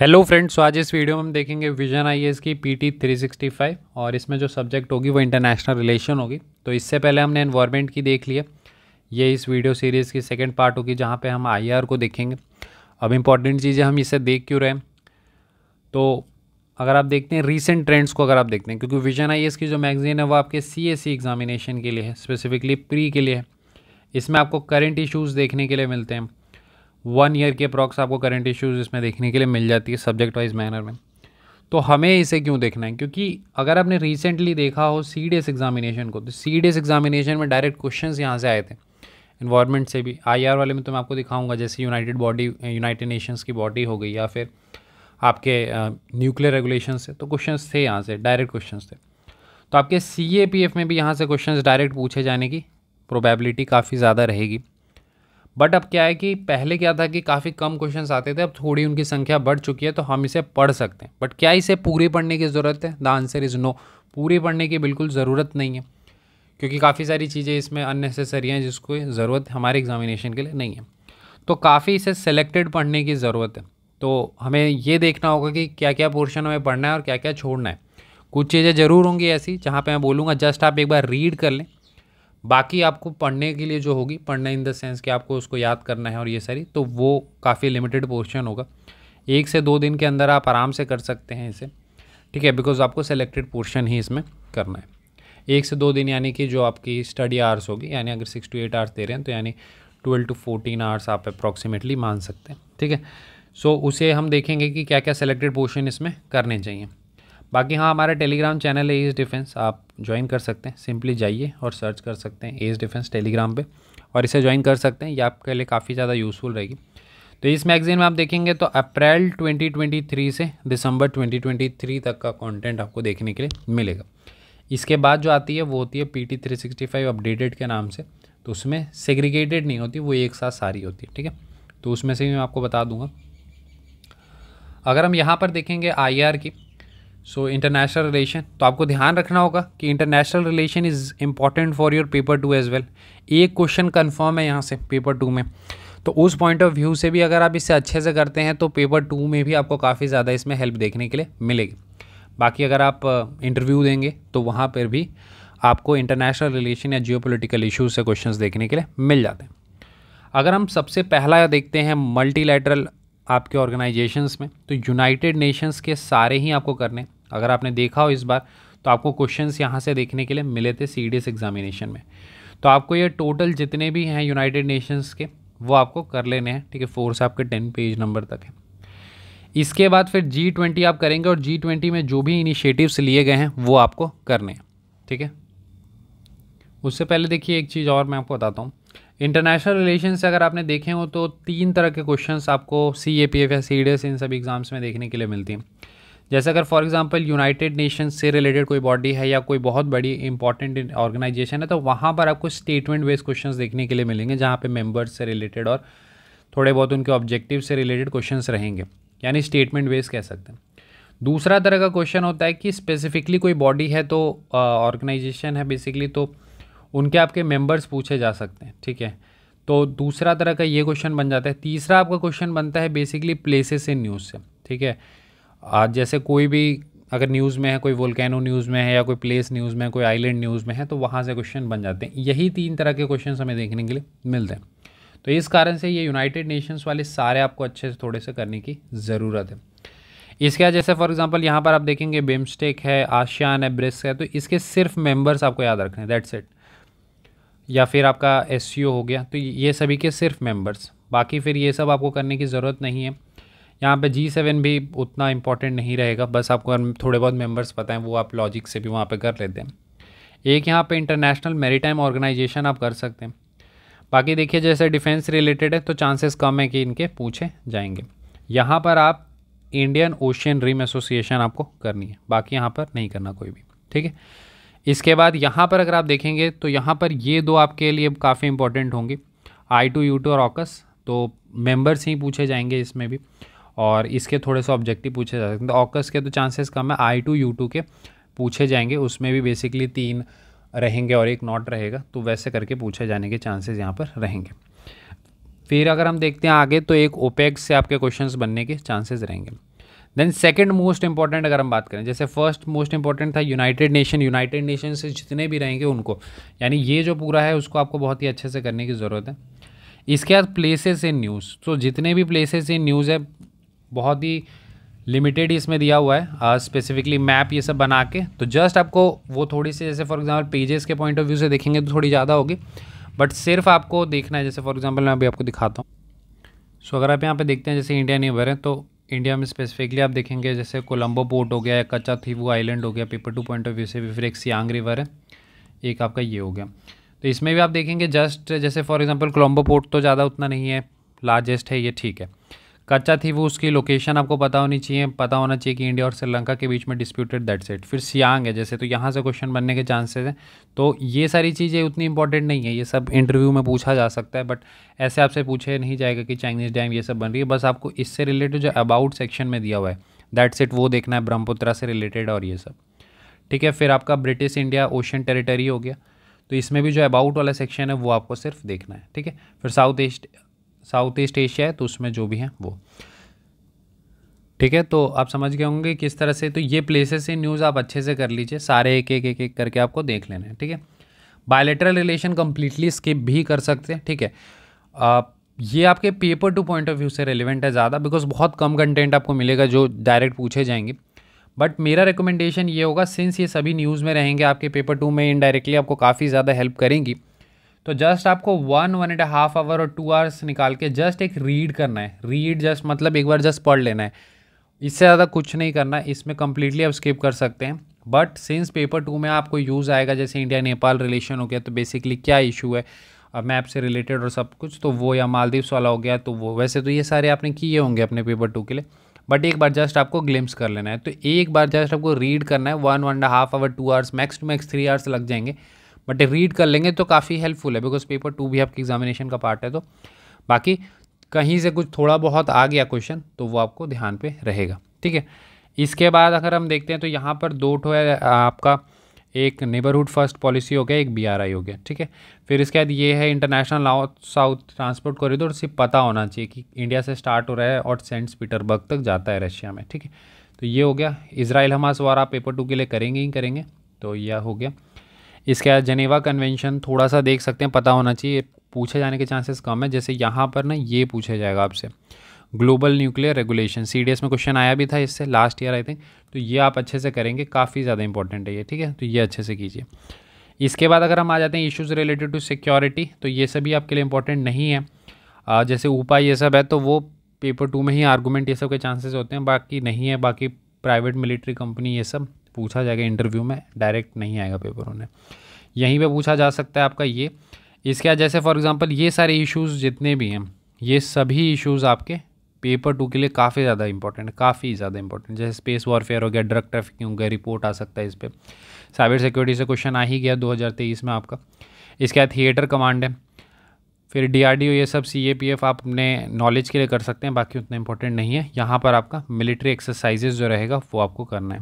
hello friends आज इस video में हम देखेंगे विजन आई की P T three sixty five और इसमें जो सब्जेक्ट होगी वो इंटरनेशनल रिलेशन होगी तो इससे पहले हमने इन्वायरमेंट की देख लिया ये इस वीडियो सीरीज़ की सेकेंड पार्ट होगी जहाँ पे हम आई को देखेंगे अब इम्पॉर्टेंट चीज़ें हम इसे देख क्यों रहे हैं तो अगर आप देखते हैं रीसेंट ट्रेंड्स को अगर आप देखते हैं क्योंकि विजन आई की जो मैगजीन है वो आपके सी एस एग्ज़ामिनेशन के लिए है स्पेसिफिकली प्री के लिए है इसमें आपको करेंट इशूज़ देखने के लिए मिलते हैं वन ईयर के अप्रॉक्स आपको करंट इश्यूज इसमें देखने के लिए मिल जाती है सब्जेक्ट वाइज मैनर में तो हमें इसे क्यों देखना है क्योंकि अगर आपने रिसेंटली देखा हो सी डी एस एग्जामिनेशन को तो सी डी एस एग्जामिनेशन में डायरेक्ट क्वेश्चन यहाँ से आए थे इन्वायरमेंट से भी आई आर वाले में तो मैं आपको दिखाऊंगा जैसे यूनाइटेड बॉडी यूनाइटेड नेशंस की बॉडी हो गई या फिर आपके न्यूक्लियर रेगुलेशन से तो क्वेश्चन थे यहाँ से डायरेक्ट क्वेश्चन थे तो आपके सी ए पी एफ में भी यहाँ से क्वेश्चन डायरेक्ट पूछे जाने की प्रोबेबिलिटी काफ़ी ज़्यादा रहेगी बट अब क्या है कि पहले क्या था कि काफ़ी कम क्वेश्चंस आते थे अब थोड़ी उनकी संख्या बढ़ चुकी है तो हम इसे पढ़ सकते हैं बट क्या इसे पूरी पढ़ने की ज़रूरत है द आंसर इज़ नो पूरी पढ़ने की बिल्कुल ज़रूरत नहीं है क्योंकि काफ़ी सारी चीज़ें इसमें अननेसेसरी हैं जिसको ज़रूरत हमारे एग्जामिनेशन के लिए नहीं है तो काफ़ी इसे सेलेक्टेड पढ़ने की ज़रूरत है तो हमें ये देखना होगा कि क्या क्या पोर्शन हमें पढ़ना है और क्या क्या छोड़ना है कुछ चीज़ें ज़रूर होंगी ऐसी जहाँ पर मैं बोलूँगा जस्ट आप एक बार रीड कर लें बाकी आपको पढ़ने के लिए जो होगी पढ़ना इन द सेंस कि आपको उसको याद करना है और ये सारी तो वो काफ़ी लिमिटेड पोर्शन होगा एक से दो दिन के अंदर आप आराम से कर सकते हैं इसे ठीक है बिकॉज आपको सेलेक्टेड पोर्शन ही इसमें करना है एक से दो दिन यानी कि जो आपकी स्टडी आवर्स होगी यानी अगर सिक्स टू एट आवर्स दे रहे हैं तो यानी ट्वेल्व टू फोर्टीन आवर्स आप अप्रॉक्सीमेटली मान सकते हैं ठीक है सो so, उसे हम देखेंगे कि क्या क्या सेलेक्टेड पोर्शन इसमें करने चाहिए बाकी हाँ हमारा टेलीग्राम चैनल है एज डिफेंस आप ज्वाइन कर सकते हैं सिंपली जाइए और सर्च कर सकते हैं एज डिफेंस टेलीग्राम पे और इसे ज्वाइन कर सकते हैं ये आपके लिए काफ़ी ज़्यादा यूज़फुल रहेगी तो इस मैगज़ीन में आप देखेंगे तो अप्रैल 2023 से दिसंबर 2023 तक का कंटेंट आपको देखने के लिए मिलेगा इसके बाद जो आती है वो होती है P T three sixty five updated के नाम से तो उसमें सेग्रीगेटेड नहीं होती वो एक साथ सारी होती है ठीक है तो उसमें से भी मैं आपको बता दूंगा अगर हम यहाँ पर देखेंगे आई आर की सो इंटरनेशनल रिलेशन तो आपको ध्यान रखना होगा कि international relation is important for your paper two as well एक क्वेश्चन कन्फर्म है यहाँ से पेपर टू में तो उस पॉइंट ऑफ व्यू से भी अगर आप इसे अच्छे से करते हैं तो पेपर टू में भी आपको काफ़ी ज़्यादा इसमें हेल्प देखने के लिए मिलेगी बाकी अगर आप इंटरव्यू देंगे तो वहाँ पर भी आपको इंटरनेशनल रिलेशन या पोलिटिकल इशूज़ से क्वेश्चन देखने के लिए मिल जाते हैं अगर हम सबसे पहला देखते हैं मल्टीलैटरल आपके ऑर्गेनाइजेशंस में तो यूनाइटेड नेशंस के सारे ही आपको करने अगर आपने देखा हो इस बार तो आपको क्वेश्चन यहाँ से देखने के लिए मिले थे सी एग्जामिनेशन में तो आपको ये टोटल जितने भी हैं यूनाइटेड नेशंस के वो आपको कर लेने हैं ठीक है फोर्स आपके टेन पेज नंबर तक है इसके बाद फिर जी ट्वेंटी आप करेंगे और जी ट्वेंटी में जो भी इनिशिएटिव्स लिए गए हैं वो आपको करने हैं ठीक है उससे पहले देखिए एक चीज़ और मैं आपको बताता हूँ इंटरनेशनल रिलेशन से अगर आपने देखे हो तो तीन तरह के क्वेश्चन आपको सी ए पी एफ या सी डी एस इन सभी एग्ज़ाम्स में देखने के लिए मिलती हैं जैसे अगर फॉर एग्जांपल यूनाइटेड नेशन से रिलेटेड कोई बॉडी है या कोई बहुत बड़ी इंपॉर्टेंट ऑर्गेनाइजेशन है तो वहाँ पर आपको स्टेटमेंट बेस्ड क्वेश्चन देखने के लिए मिलेंगे जहाँ पर मेम्बर्स से रिलेटेड और थोड़े बहुत उनके ऑब्जेक्टिव से रिलेटेड क्वेश्चन रहेंगे यानी स्टेटमेंट बेस्ड कह सकते हैं दूसरा तरह का क्वेश्चन होता है कि स्पेसिफिकली कोई बॉडी है तो ऑर्गेनाइजेशन uh, है बेसिकली तो उनके आपके मेंबर्स पूछे जा सकते हैं ठीक है तो दूसरा तरह का ये क्वेश्चन बन जाता है तीसरा आपका क्वेश्चन बनता है बेसिकली प्लेसेस इन न्यूज़ से ठीक है आज जैसे कोई भी अगर न्यूज़ में है कोई वोल्केनो न्यूज़ में है या कोई प्लेस न्यूज़ में कोई आइलैंड न्यूज़ में है तो वहाँ से क्वेश्चन बन जाते हैं यही तीन तरह के क्वेश्चन हमें देखने के लिए मिलते हैं तो इस कारण से ये यूनाइटेड नेशंस वाले सारे आपको अच्छे से थोड़े से करने की ज़रूरत है इसके बाद जैसे फॉर एग्जांपल यहाँ पर आप देखेंगे बेम्स्टेक है आशियान है ब्रिस्क है तो इसके सिर्फ मेंबर्स आपको याद रखने दैट्स इट या फिर आपका एस हो गया तो ये सभी के सिर्फ मेंबर्स बाकी फिर ये सब आपको करने की ज़रूरत नहीं है यहाँ पे जी सेवन भी उतना इम्पोर्टेंट नहीं रहेगा बस आपको थोड़े बहुत मेम्बर्स पता हैं वो आप लॉजिक से भी वहाँ पर कर लेते हैं एक यहाँ पे इंटरनेशनल मेरीटाइम ऑर्गेनाइजेशन आप कर सकते हैं बाकी देखिए जैसे डिफेंस रिलेटेड है तो चांसेस कम है कि इनके पूछे जाएंगे यहाँ पर आप इंडियन ओशियन रिम एसोसिएशन आपको करनी है बाकी यहाँ पर नहीं करना कोई भी ठीक है इसके बाद यहाँ पर अगर आप देखेंगे तो यहाँ पर ये दो आपके लिए काफ़ी इंपॉर्टेंट होंगे आई टू यू टू और ऑकस तो मेम्बर्स ही पूछे जाएंगे इसमें भी और इसके थोड़े से ऑब्जेक्टिव पूछे जा सकते हैं तो ऑकस के तो चांसेस कम है आई टू यू टू के पूछे जाएंगे उसमें भी बेसिकली तीन रहेंगे और एक नॉट रहेगा तो वैसे करके पूछे जाने के चांसेस यहाँ पर रहेंगे फिर अगर हम देखते हैं आगे तो एक ओपेक्स से आपके क्वेश्चन बनने के चांसेज रहेंगे देन सेकेंड मोस्ट इंपॉर्टेंट अगर हम बात करें जैसे फर्स्ट मोस्ट इंपॉर्टेंट था यूनाइटेड नेशन यूनाइटेड नेशन से जितने भी रहेंगे उनको यानी ये जो पूरा है उसको आपको बहुत ही अच्छे से करने की ज़रूरत है इसके बाद प्लेसेस इन न्यूज़ तो जितने भी प्लेसेस इन न्यूज़ है बहुत ही लिमिटेड ही इसमें दिया हुआ है स्पेसिफिकली uh, मैप ये सब बना के तो जस्ट आपको वो थोड़ी सी जैसे फॉर एग्जांपल पेजेस के पॉइंट ऑफ व्यू से देखेंगे तो थोड़ी ज़्यादा होगी बट सिर्फ आपको देखना है जैसे फॉर एग्जांपल मैं अभी आपको दिखाता हूँ सो so, अगर आप यहाँ पे देखते हैं जैसे इंडिया नहीं है तो इंडिया में स्पेसिफिकली आप देखेंगे जैसे कोलम्बो पोर्ट हो गया या कच्चा थीवू आइलैंड हो गया paper two point of view से भी फिर एक सियांग रिवर है एक आपका ये हो गया तो इसमें भी आप देखेंगे जस्ट जैसे फॉर एग्जांपल कोलम्बो पोर्ट तो ज़्यादा उतना नहीं है लार्जेस्ट है ये ठीक है कच्चा थी वो उसकी लोकेशन आपको पता होनी चाहिए पता होना चाहिए कि इंडिया और श्रीलंका के बीच में डिस्प्यूटेड दैट सेट फिर सियांग है जैसे तो यहाँ से क्वेश्चन बनने के चांसेस हैं तो ये सारी चीज़ें उतनी इंपॉर्टेंट नहीं है ये सब इंटरव्यू में पूछा जा सकता है बट ऐसे आपसे पूछे नहीं जाएगा कि चाइनीज़ डैम ये सब बन रही है बस आपको इससे रिलेटेड जो अबाउट सेक्शन में दिया हुआ है दैट सेट वो देखना है ब्रह्मपुत्रा से रिलेटेड और ये सब ठीक है फिर आपका ब्रिटिश इंडिया ओशन टेरिटरी हो गया तो इसमें भी जो अबाउट वाला सेक्शन है वो आपको सिर्फ देखना है ठीक है फिर south east south east Asia है तो उसमें जो भी है वो ठीक है तो आप समझ गए होंगे किस तरह से तो ये प्लेसेस से न्यूज़ आप अच्छे से कर लीजिए सारे एक एक एक एक करके आपको देख लेना है ठीक है बायोलेटरल रिलेशन कम्प्लीटली स्किप भी कर सकते हैं ठीक है आप ये आपके paper two point of view से रेलिवेंट है ज़्यादा बिकॉज बहुत कम कंटेंट आपको मिलेगा जो डायरेक्ट पूछे जाएंगे बट मेरा रिकमेंडेशन ये होगा सिंस ये सभी न्यूज़ में रहेंगे आपके पेपर टू में इनडायरेक्टली आपको काफ़ी ज़्यादा हेल्प करेंगी तो जस्ट आपको one one and half hour और टू आवर्स निकाल के जस्ट एक रीड करना है रीड जस्ट मतलब एक बार जस्ट पढ़ लेना है इससे ज़्यादा कुछ नहीं करना इसमें कम्प्लीटली आप स्किप कर सकते हैं बट सिंस पेपर टू में आपको यूज़ आएगा जैसे इंडिया नेपाल रिलेशन हो गया तो बेसिकली क्या इशू है मैप से रिलेटेड और सब कुछ तो वो या मालदीव्स वाला हो गया तो वो वैसे तो ये सारे आपने किए होंगे अपने पेपर टू के लिए बट एक बार जस्ट आपको ग्लिम्स कर लेना है तो एक बार जस्ट आपको रीड करना है one one and half hour two hours max two max three hours लग जाएंगे बट रीड कर लेंगे तो काफ़ी हेल्पफुल है बिकॉज पेपर टू भी आपके एग्जामिनेशन का पार्ट है तो बाकी कहीं से कुछ थोड़ा बहुत आ गया क्वेश्चन तो वो आपको ध्यान पे रहेगा ठीक है इसके बाद अगर हम देखते हैं तो यहाँ पर दो ठो है आपका एक नेबरहुड फर्स्ट पॉलिसी हो गया एक बीआरआई हो गया ठीक है फिर इसके बाद ये है international north south transport corridor सिर्फ पता होना चाहिए कि इंडिया से स्टार्ट हो रहा है और सेंट पीटरबर्ग तक जाता है रशिया में ठीक है तो ये हो गया इसराइल हमास वारा आप पेपर टू के लिए करेंगे ही करेंगे तो यह हो गया इसके बाद जनेवा कन्वेंशन थोड़ा सा देख सकते हैं पता होना चाहिए पूछे जाने के चांसेस कम है जैसे यहाँ पर ना ये पूछा जाएगा आपसे ग्लोबल न्यूक्लियर रेगुलेशन सी में क्वेश्चन आया भी था इससे लास्ट ईयर आई थिंक तो ये आप अच्छे से करेंगे काफ़ी ज़्यादा इंपॉर्टेंट है ये ठीक है तो ये अच्छे से कीजिए इसके बाद अगर हम आ जाते हैं इश्यूज़ रिलेटेड टू सिक्योरिटी तो ये सभी आपके लिए इंपॉर्टेंट नहीं है जैसे ऊपा ये सब है तो वो पेपर टू में ही आर्गूमेंट ये सब के चांसेस होते हैं बाकी नहीं है बाकी प्राइवेट मिलिट्री कंपनी ये सब पूछा जाएगा इंटरव्यू में डायरेक्ट नहीं आएगा पेपर उन्हें यहीं पे पूछा जा सकता है आपका ये इसके बाद जैसे फॉर एग्ज़ाम्पल ये सारे इश्यूज़ जितने भी हैं ये सभी इश्यूज़ आपके पेपर टू के लिए काफ़ी ज़्यादा इंपॉर्टेंट काफ़ी ज़्यादा इंपॉर्टेंट जैसे स्पेस वॉरफेयर हो गया ड्रग ट्रैफिकिंग हो गया रिपोर्ट आ सकता है इस पर साइबर सिक्योरिटी से क्वेश्चन आ ही गया दो में आपका इसके बाद थिएटर कमांड है फिर डीआरडीओ ये सब सीएपीएफ आप अपने नॉलेज के लिए कर सकते हैं बाकी उतना इंपॉर्टेंट नहीं है यहाँ पर आपका मिलिट्री एक्सरसाइजेज जो रहेगा वो आपको करना है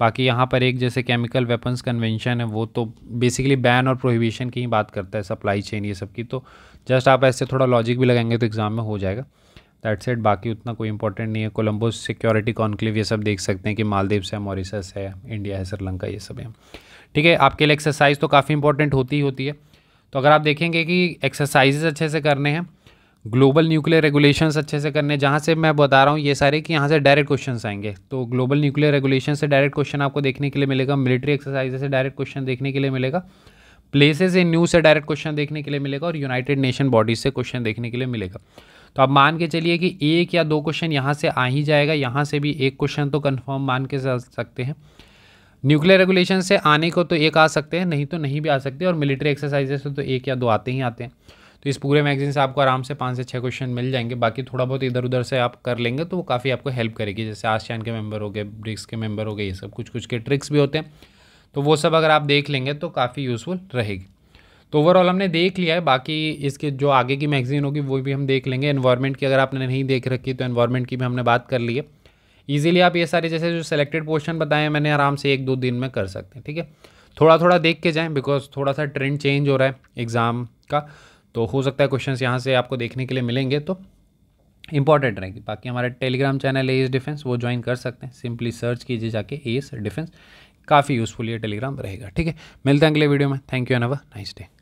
बाकी यहाँ पर एक जैसे केमिकल वेपन्स कन्वेंशन है वो तो बेसिकली बैन और प्रोहिबिशन की ही बात करता है सप्लाई चेन ये सब की तो जस्ट आप ऐसे थोड़ा लॉजिक भी लगाएंगे तो एग्ज़ाम में हो जाएगा दैट सेट बाकी उतना कोई इंपॉर्टेंट नहीं है कोलम्बो सिक्योरिटी कॉन्क्लेव ये सब देख सकते हैं कि मालदीव है मॉरिसस है इंडिया है श्रीलंका ये सब है ठीक है आपके लिए एक्सरसाइज तो काफ़ी इंपॉर्टेंट होती ही होती है तो अगर आप देखेंगे कि एक्सरसाइजेज अच्छे से करने हैं ग्लोबल न्यूक्लियर रेगुलेशंस अच्छे से करने जहाँ से मैं बता रहा हूँ ये सारे कि यहाँ से डायरेक्ट क्वेश्चन आएंगे तो ग्लोबल न्यूक्लियर रेगुलेशन से डायरेक्ट क्वेश्चन आपको देखने के लिए मिलेगा मिलिट्री एक्सरसाइज से डायरेक्ट क्वेश्चन देखने के लिए मिलेगा प्लेसेज इन न्यूज से डायरेक्ट क्वेश्चन देखने के लिए मिलेगा और यूनाइटेड नेशन बॉडीज से क्वेश्चन देखने के लिए मिलेगा तो आप मान के चलिए कि एक या दो क्वेश्चन यहाँ से आ ही जाएगा यहाँ से भी एक क्वेश्चन तो कन्फर्म मान के सकते हैं न्यूक्लियर रेगुलेशन से आने को तो एक आ सकते हैं नहीं तो नहीं भी आ सकते और मिलिट्री एक्सरसाइजेस से तो एक या दो आते ही आते हैं तो इस पूरे मैगजीन से आपको आराम से पाँच से छः क्वेश्चन मिल जाएंगे बाकी थोड़ा बहुत इधर उधर से आप कर लेंगे तो वो काफ़ी आपको हेल्प करेगी जैसे आशियान के मेम्बर हो गए ब्रिक्स के मेम्बर हो गए ये सब कुछ कुछ के ट्रिक्स भी होते हैं तो वो सब अगर आप देख लेंगे तो काफ़ी यूज़फुल रहेगी तो ओवरऑल हमने देख लिया है बाकी इसके जो आगे की मैगजीन होगी वो भी हम देख लेंगे इन्वायरमेंट की अगर आपने नहीं देख रखी तो इन्वायरमेंट की भी हमने बात कर ली है इजीली आप ये सारे जैसे जो सिलेक्टेड पोर्शन बताए मैंने आराम से एक दो दिन में कर सकते हैं ठीक है थोड़ा थोड़ा देख के जाएँ बिकॉज थोड़ा सा ट्रेंड चेंज हो रहा है एग्ज़ाम का तो हो सकता है क्वेश्चन यहाँ से आपको देखने के लिए मिलेंगे तो इंपॉर्टेंट रहेगी बाकी हमारा टेलीग्राम चैनल है एस डिफेंस वो ज्वाइन कर सकते हैं सिंपली सर्च कीजिए जाके एस डिफेंस काफ़ी यूज़फुल ये टेलीग्राम रहेगा ठीक है मिलते हैं अगले वीडियो में thank you and have nice day